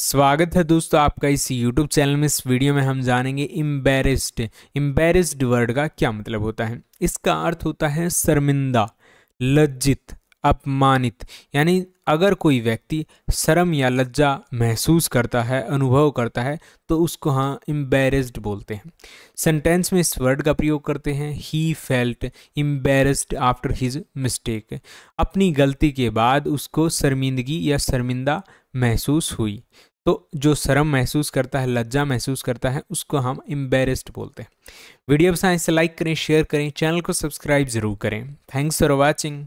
स्वागत है दोस्तों आपका इस YouTube चैनल में इस वीडियो में हम जानेंगे इम्बेरिस्ड इम्बेरिस्ड वर्ड का क्या मतलब होता है इसका अर्थ होता है शर्मिंदा लज्जित अपमानित यानी अगर कोई व्यक्ति शर्म या लज्जा महसूस करता है अनुभव करता है तो उसको हाँ एम्बेरस्ड बोलते हैं सेंटेंस में इस वर्ड का प्रयोग करते हैं he felt embarrassed after his mistake अपनी गलती के बाद उसको शर्मिंदगी या शर्मिंदा महसूस हुई तो जो शर्म महसूस करता है लज्जा महसूस करता है उसको हम एम्बेरस्ड बोलते हैं वीडियो पसंद से लाइक करें शेयर करें चैनल को सब्सक्राइब ज़रूर करें थैंक्स फॉर वॉचिंग